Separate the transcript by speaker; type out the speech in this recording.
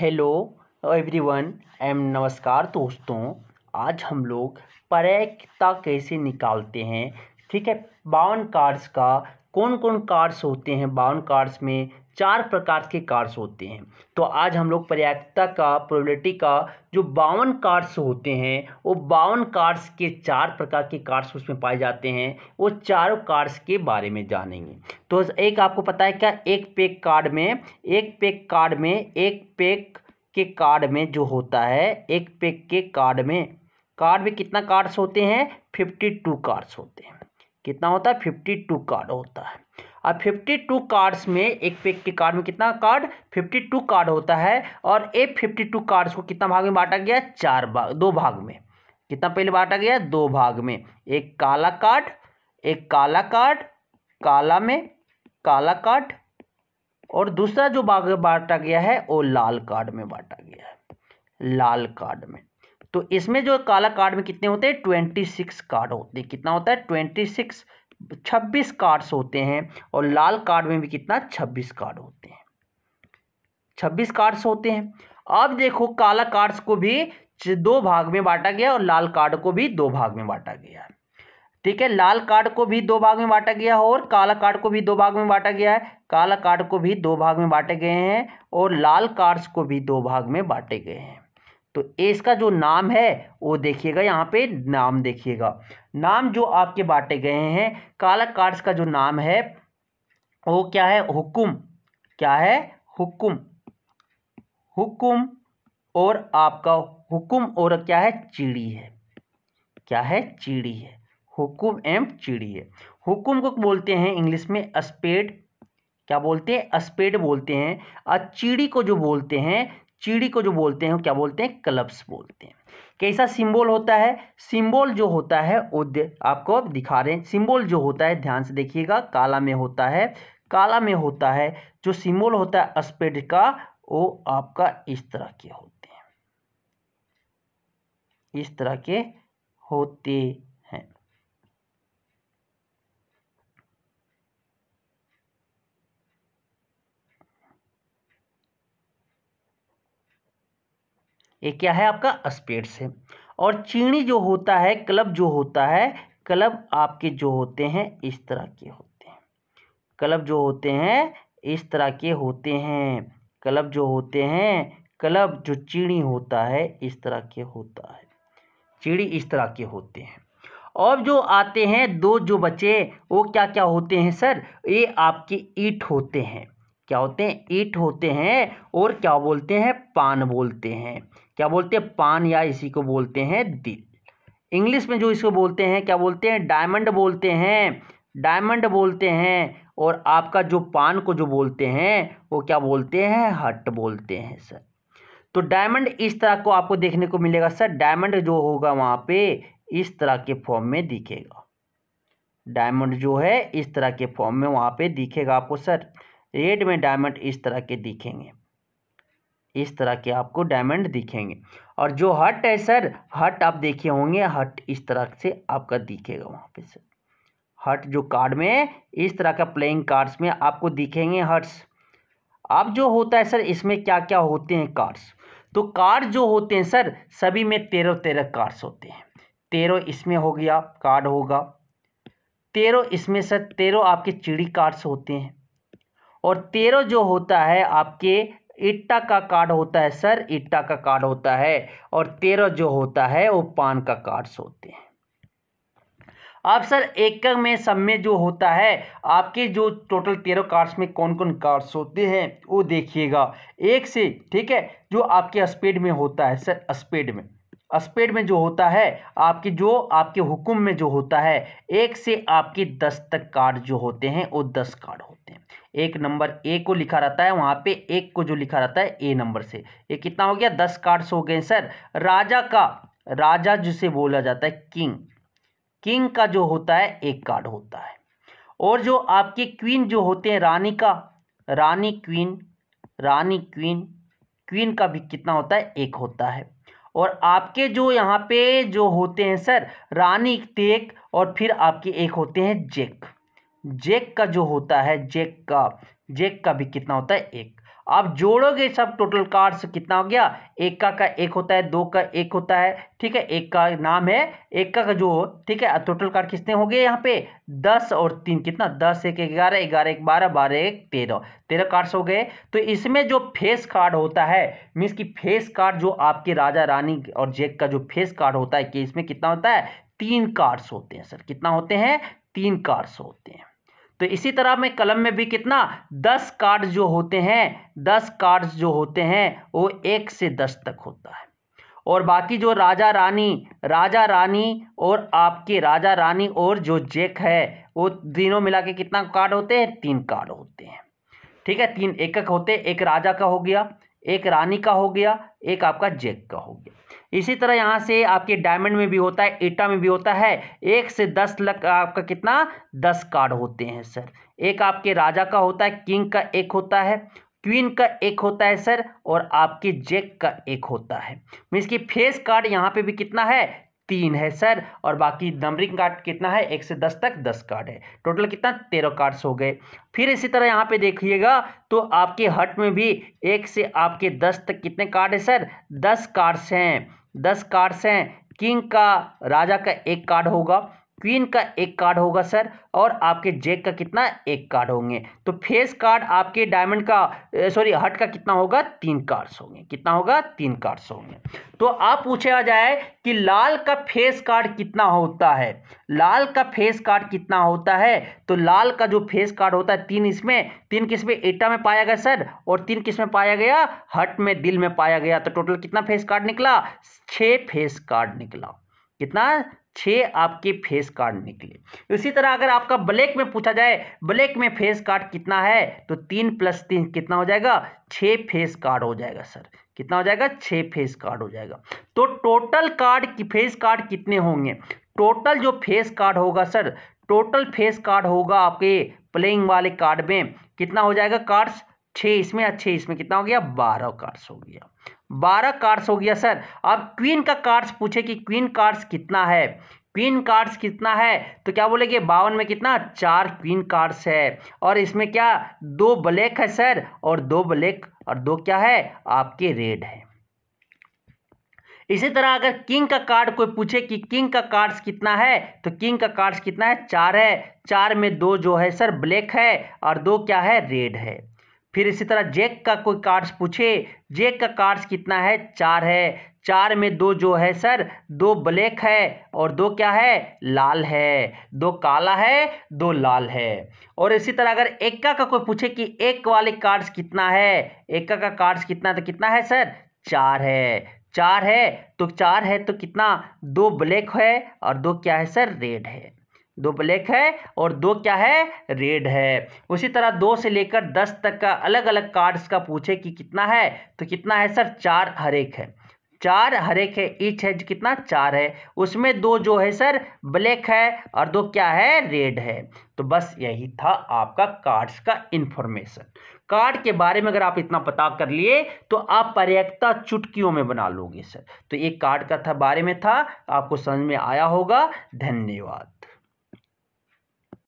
Speaker 1: hello everyone M नमस्कार दोस्तों आज हम लोग परैक्ता कैसे निकालते हैं ठीक है बावन कार्ड्स का कौन कौन कार्ड्स होते हैं बावन कार्ड्स में चार प्रकार के कार्ड्स होते हैं तो आज हम लोग पर्याप्तता का प्रोबेबिलिटी का जो बावन कार्ड्स होते हैं वो बावन कार्ड्स के चार प्रकार के कार्ड्स उसमें पाए जाते हैं वो चारों कार्ड्स के बारे में जानेंगे तो एक आपको पता है क्या एक पेक कार्ड में एक पेक कार्ड में एक पेक के कार्ड में जो होता है एक पेक के कार्ड में कार्ड में कितना कार्ड्स होते हैं फिफ्टी टू कार्ड्स होते हैं कितना होता है फिफ्टी टू कार्ड होता है अब 52 कार्ड्स में एक पैक के कार्ड में कितना कार्ड 52 कार्ड होता है और ए 52 कार्ड्स को कितना भाग में बांटा गया चार भाग दो भाग में कितना पहले बांटा गया दो भाग में एक काला कार्ड एक काला कार्ड काला में काला कार्ड और दूसरा जो भाग बांटा गया है वो लाल कार्ड में बांटा गया है लाल कार्ड में तो इसमें जो काला कार्ड में कितने होते हैं ट्वेंटी सिक्स कार्ड होते हैं कितना होता है ट्वेंटी सिक्स छब्बीस कार्ड्स होते हैं और लाल कार्ड में भी कितना छब्बीस कार्ड होते हैं छब्बीस कार्ड्स होते हैं अब देखो काला कार्ड्स को भी दो भाग में बांटा गया और लाल कार्ड को भी दो भाग में बांटा गया है ठीक है लाल कार्ड को भी दो भाग में बांटा गया और काला कार्ड को भी दो भाग में बांटा गया है काला कार्ड को भी दो भाग में बांटे गए हैं और लाल कार्ड्स को भी दो भाग में बांटे गए हैं तो इसका जो नाम है वो देखिएगा यहाँ पे नाम देखिएगा नाम जो आपके बांटे गए हैं काला कार्ड्स का जो नाम है वो क्या है हुक्म क्या है हुक्म हुक्म और आपका हुक्म और क्या है चिड़ी है क्या है चिड़ी है हुक्म एम चिड़ी है हुक्म को बोलते हैं इंग्लिश में स्पेड क्या बोलते हैं स्पेड बोलते हैं और चिड़ी को जो बोलते हैं चीड़ी को जो बोलते हैं क्या बोलते हैं क्लब्स बोलते हैं कैसा सिंबल होता है सिंबल जो होता है वो आपको दिखा रहे हैं सिंबल जो होता है ध्यान से देखिएगा काला में होता है काला में होता है जो सिंबल होता है स्पेड का वो आपका इस तरह के होते हैं इस तरह के होते ये क्या है आपका स्पेड्स है और चीनी जो होता है क्लब जो होता है क्लब आपके जो होते हैं इस तरह के होते हैं क्लब जो होते हैं इस तरह के होते हैं क्लब जो होते हैं क्लब जो चीनी होता है इस तरह के होता है चीड़ी इस तरह के होते हैं और जो आते हैं दो जो बचे वो क्या क्या होते हैं सर ये आपके ईट होते हैं क्या होते हैं ईट होते हैं और क्या बोलते हैं पान बोलते हैं क्या बोलते हैं पान या इसी को बोलते हैं दिल इंग्लिश में जो इसको बोलते हैं क्या बोलते हैं डायमंड बोलते हैं डायमंड बोलते हैं और आपका जो पान को जो बोलते हैं वो क्या बोलते हैं हट बोलते हैं सर तो डायमंड इस तरह को आपको देखने को मिलेगा सर डायमंड जो होगा वहाँ पे इस तरह के फॉर्म में दिखेगा डायमंड जो है इस तरह के फॉर्म में वहाँ पे दिखेगा आपको सर रेड में डायमंड इस तरह के दिखेंगे इस तरह के आपको डायमंड दिखेंगे और जो हट है सर हट आप देखे होंगे हट इस तरह से आपका दिखेगा वहाँ पे सर हट जो कार्ड में इस तरह का प्लेइंग कार्ड्स में आपको दिखेंगे हट्स अब जो होता है सर इसमें क्या क्या होते हैं कार्ड्स तो कार्ड जो होते हैं सर सभी में तेरह तेरह कार्ड्स होते हैं तेरह इसमें हो गया कार्ड होगा तेरह इसमें सर तेरह आपके चिड़ी कार्ड्स होते हैं और तेरह जो होता है आपके इट्टा का कार्ड होता है सर इट्टा का कार्ड होता है और तेरह जो होता है वो पान का कार्ड्स होते हैं आप सर एक में सब में जो होता है आपके जो टोटल तेरह कार्ड्स में कौन कौन कार्ड्स होते हैं वो देखिएगा एक से ठीक है जो आपके स्पीड में होता है सर स्पीड में स्पेड में जो होता है आपके जो आपके हुक्म में जो होता है एक से आपके दस तक कार्ड जो होते हैं वो दस कार्ड होते हैं एक नंबर ए को लिखा रहता है वहाँ पे एक को जो लिखा रहता है ए नंबर से ये कितना हो गया दस कार्ड्स हो गए सर राजा का राजा जिसे बोला जाता है किंग किंग का जो होता है एक कार्ड होता है और जो आपके क्वीन जो होते हैं रानी का रानी क्वीन रानी क्वीन क्वीन का भी कितना होता है एक होता है और आपके जो यहाँ पे जो होते हैं सर रानी टेक और फिर आपके एक होते हैं जेक जेक का जो होता है जेक का जेक का भी कितना होता है एक आप जोड़ोगे सब टोटल कार्ड से कितना हो गया एक का का एक होता है दो का एक होता है ठीक है एक का नाम है एक का, का जो ठीक है टोटल कार्ड कितने हो गए यहाँ पे दस और तीन कितना दस एक ग्यारह ग्यारह एक बारह बारह एक तेरह तेरह कार्ड्स हो गए तो इसमें जो फेस कार्ड होता है मीन्स कि फेस कार्ड जो आपके राजा रानी और जेक का जो फेस कार्ड होता है कि इसमें कितना होता है तीन कार्ड्स होते हैं सर कितना होते हैं तीन कार्ड्स होते हैं तो इसी तरह में कलम में भी कितना दस कार्ड जो होते हैं दस कार्ड जो होते हैं वो एक से दस तक होता है और बाकी जो राजा रानी राजा रानी और आपके राजा रानी और जो जेक है वो तीनों मिला के कितना कार्ड होते हैं तीन कार्ड होते हैं ठीक है तीन एकक होते एक राजा का हो गया एक रानी का हो गया एक आपका जैक का हो गया इसी तरह यहाँ से आपके डायमंड में भी होता है ईटा में भी होता है एक से दस लक आपका कितना दस कार्ड होते हैं सर एक आपके राजा का होता है किंग का एक होता है क्वीन का एक होता है सर और आपके जैक का एक होता है मीन्स की फेस कार्ड यहाँ पे भी कितना है तीन है सर और बाकी नंबरिंग कार्ड कितना है एक से दस तक दस कार्ड है टोटल कितना तेरह कार्ड्स हो गए फिर इसी तरह यहाँ पे देखिएगा तो आपके हट में भी एक से आपके दस तक कितने कार्ड है सर दस कार्ड्स हैं दस कार्ड्स हैं किंग का राजा का एक कार्ड होगा क्वीन का एक कार्ड होगा सर और आपके जैक का कितना एक कार्ड होंगे तो फेस कार्ड आपके डायमंड का सॉरी हट का कितना होगा तीन कार्ड्स होंगे कितना होगा तीन कार्ड्स होंगे तो आप पूछा जाए कि लाल का फेस कार्ड कितना होता है लाल का फेस कार्ड कितना होता है तो लाल का जो फेस कार्ड होता है तीन इसमें तीन किस्में एटा में पाया गया सर और तीन किस में पाया गया हट में दिल में पाया गया तो टोटल कितना फेस कार्ड निकला छः फेस कार्ड निकला कितना छः आपके फेस कार्ड निकले इसी तरह अगर आपका ब्लैक में पूछा जाए ब्लैक में फेस कार्ड कितना है तो तीन प्लस तीन कितना हो जाएगा छः फेस कार्ड हो जाएगा सर कितना हो जाएगा छः फेस कार्ड हो जाएगा तो टोटल कार्ड की फेस कार्ड कितने होंगे टोटल जो फेस कार्ड होगा सर टोटल फेस कार्ड होगा आपके प्लेइंग वाले कार्ड में कितना हो जाएगा कार्ड्स छः इसमें अच्छे छः इसमें कितना हो गया बारह कार्ड्स हो गया बारह कार्ड्स हो गया सर अब क्वीन का कार्ड्स पूछे कि क्वीन कार्ड्स कितना है क्वीन कार्ड्स कितना है तो क्या बोलेंगे बावन में कितना चार क्वीन कार्ड्स है और इसमें क्या दो ब्लैक है सर और दो ब्लैक और दो क्या है आपके रेड है इसी तरह अगर किंग का कार्ड कोई पूछे कि किंग का कार्ड्स कितना है तो किंग का कार्ड्स कितना है चार है चार में दो जो है सर ब्लैक है और दो क्या है रेड है फिर इसी तरह जैक का कोई कार्ड्स पूछे जैक का कार्ड्स कितना है चार है चार में दो जो है सर दो ब्लैक है और दो क्या है लाल है दो काला है दो लाल है और इसी तरह अगर एक्का का कोई पूछे कि एक वाले कार्ड्स कितना है एक्का का कार्ड्स कितना तो कितना है सर चार है चार है तो चार है तो कितना दो ब्लैक है और दो क्या है सर रेड है दो ब्लैक है और दो क्या है रेड है उसी तरह दो से लेकर दस तक का अलग अलग कार्ड्स का पूछे कि कितना है तो कितना है सर चार हर एक है चार हर एक है ईच है कितना चार है उसमें दो जो है सर ब्लैक है और दो क्या है रेड है तो बस यही था आपका कार्ड्स का इन्फॉर्मेशन कार्ड के बारे में अगर आप इतना पता कर लिए तो आप पर्याप्तता चुटकियों में बना लोगे सर तो एक कार्ड का था बारे में था आपको समझ में आया होगा धन्यवाद